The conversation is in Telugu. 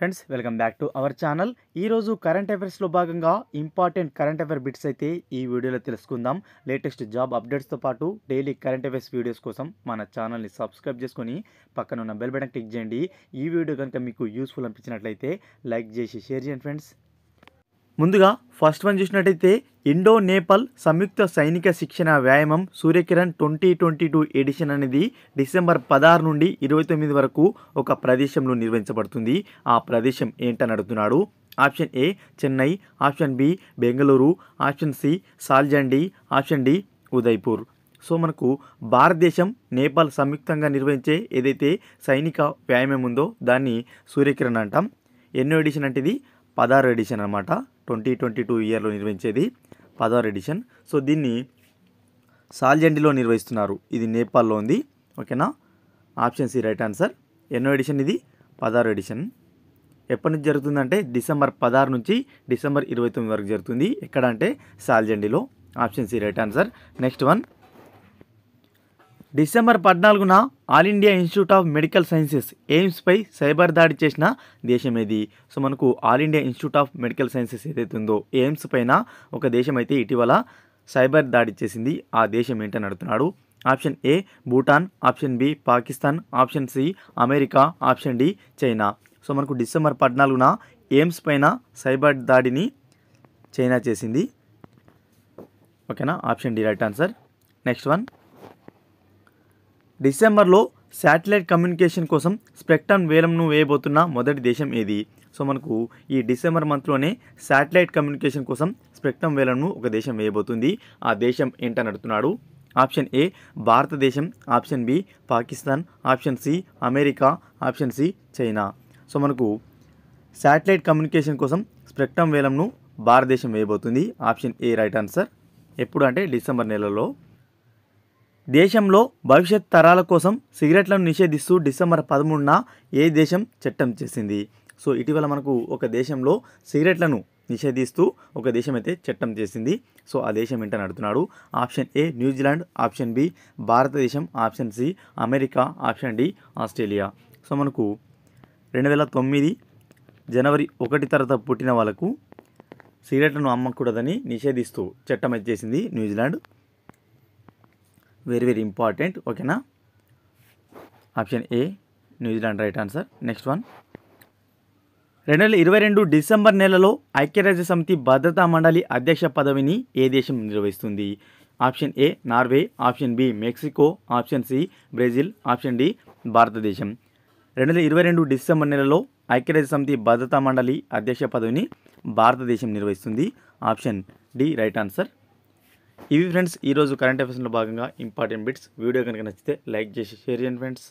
friends welcome back to our channel ఈరోజు కరెంట్ అఫైర్స్లో భాగంగా ఇంపార్టెంట్ కరెంట్ అఫైర్ బిట్స్ అయితే ఈ వీడియోలో తెలుసుకుందాం లేటెస్ట్ జాబ్ అప్డేట్స్తో పాటు డైలీ కరెంట్ అఫైర్స్ వీడియోస్ కోసం మన ఛానల్ని సబ్స్క్రైబ్ చేసుకొని పక్కన ఉన్న బెల్ బటన్ క్లిక్ చేయండి ఈ వీడియో కనుక మీకు యూస్ఫుల్ అనిపించినట్లయితే లైక్ చేసి షేర్ చేయండి ఫ్రెండ్స్ ముందుగా ఫస్ట్ వన్ చూసినట్టయితే ఇండో నేపాల్ సంయుక్త సైనిక శిక్షణ వ్యాయామం Surya Kiran twenty twenty two edition అనేది డిసెంబర్ పదహారు నుండి ఇరవై తొమ్మిది వరకు ఒక ప్రదేశంలో నిర్వహించబడుతుంది ఆ ప్రదేశం ఏంటని అడుగుతున్నాడు option A Chennai option B Bengaluru option C Saljhandi option D Udaipur so మనకు భారతదేశం నేపాల్ సంయుక్తంగా నిర్వహించే ఏదైతే సైనిక వ్యాయామం ఉందో దాన్ని సూర్యకిరణ్ అంటాం ఎన్నో ఎడిషన్ అంటే ఇది పదహారు ఎడిషన్ అనమాట ట్వంటీ ట్వంటీ టూ ఇయర్లో నిర్వహించేది పదహారు ఎడిషన్ సో దీన్ని సాల్జెండిలో నిర్వహిస్తున్నారు ఇది నేపాల్లో ఉంది ఓకేనా ఆప్షన్ సి రైట్ ఆన్సర్ ఎన్నో ఎడిషన్ ఇది పదహారు ఎడిషన్ ఎప్పటి నుంచి జరుగుతుందంటే డిసెంబర్ పదహారు నుంచి డిసెంబర్ ఇరవై తొమ్మిది వరకు జరుగుతుంది ఎక్కడ అంటే సాల్జెండిలో option C right answer next one December పద్నాలుగున All India Institute of Medical Sciences ఎయిమ్స్పై సైబర్ దాడి చేసిన దేశం ఏది సో మనకు All India Institute of Medical Sciences ఏదైతే ఉందో ఎయిమ్స్ పైన ఒక దేశం అయితే ఇటీవల సైబర్ దాడి చేసింది ఆ దేశం ఏంటని అడుగుతున్నాడు option A Bhutan option B Pakistan option C America option D China so మనకు డిసెంబర్ పద్నాలుగున ఎయిమ్స్ పైన సైబర్ దాడిని చైనా చేసింది ఓకేనా option D right answer next one డిసెంబర్లో శాటిలైట్ కమ్యూనికేషన్ కోసం స్పెక్ట్రమ్ వేలంను వేయబోతున్న మొదటి దేశం ఏది సో మనకు ఈ డిసెంబర్ మంత్లోనే శాటిలైట్ కమ్యూనికేషన్ కోసం స్పెక్ట్రమ్ వేలంను ఒక దేశం వేయబోతుంది ఆ దేశం ఏంటని అడుగుతున్నాడు ఆప్షన్ ఏ భారతదేశం option B Pakistan option C America option C China so మనకు శాటిలైట్ కమ్యూనికేషన్ కోసం స్పెక్ట్రమ్ వేలంను భారతదేశం వేయబోతుంది ఆప్షన్ ఏ రైట్ ఆన్సర్ ఎప్పుడు అంటే డిసెంబర్ నెలలో దేశంలో భవిష్యత్ తరాల కోసం సిగరెట్లను నిషేధిస్తూ డిసెంబర్ పదమూడున ఏ దేశం చట్టం చేసింది సో ఇటీవల మనకు ఒక దేశంలో సిగరెట్లను నిషేధిస్తూ ఒక దేశం అయితే చట్టం చేసింది సో ఆ దేశం ఏంటని అడుగుతున్నాడు ఆప్షన్ ఏ న్యూజిలాండ్ ఆప్షన్ బి భారతదేశం option C America option D Australia so మనకు రెండు వేల తొమ్మిది జనవరి ఒకటి తర్వాత పుట్టిన వాళ్ళకు సిగరెట్లను అమ్మకూడదని నిషేధిస్తూ చట్టం చేసింది న్యూజిలాండ్ వెరీ వెరీ ఇంపార్టెంట్ ఓకేనా option A New Zealand right answer next one రెండు వేల ఇరవై రెండు డిసెంబర్ నెలలో ఐక్యరాజ్య సమితి భద్రతా మండలి అధ్యక్ష పదవిని ఏ దేశం నిర్వహిస్తుంది option A Norway option B Mexico option C Brazil option D భారతదేశం రెండు వేల ఇరవై రెండు డిసెంబర్ నెలలో ఐక్యరాజ్య సమితి భద్రతా మండలి అధ్యక్ష పదవిని భారతదేశం నిర్వహిస్తుంది ఆప్షన్ డి రైట్ ఆన్సర్ ఇవి ఫ్రెండ్స్ ఈరోజు కరెంట్ అఫేర్స్లో భాగంగా ఇంపార్టెంట్ బిట్స్ వీడియో కనుక నచ్చితే లైక్ చేసి షేర్ చేయండి ఫ్రెండ్స్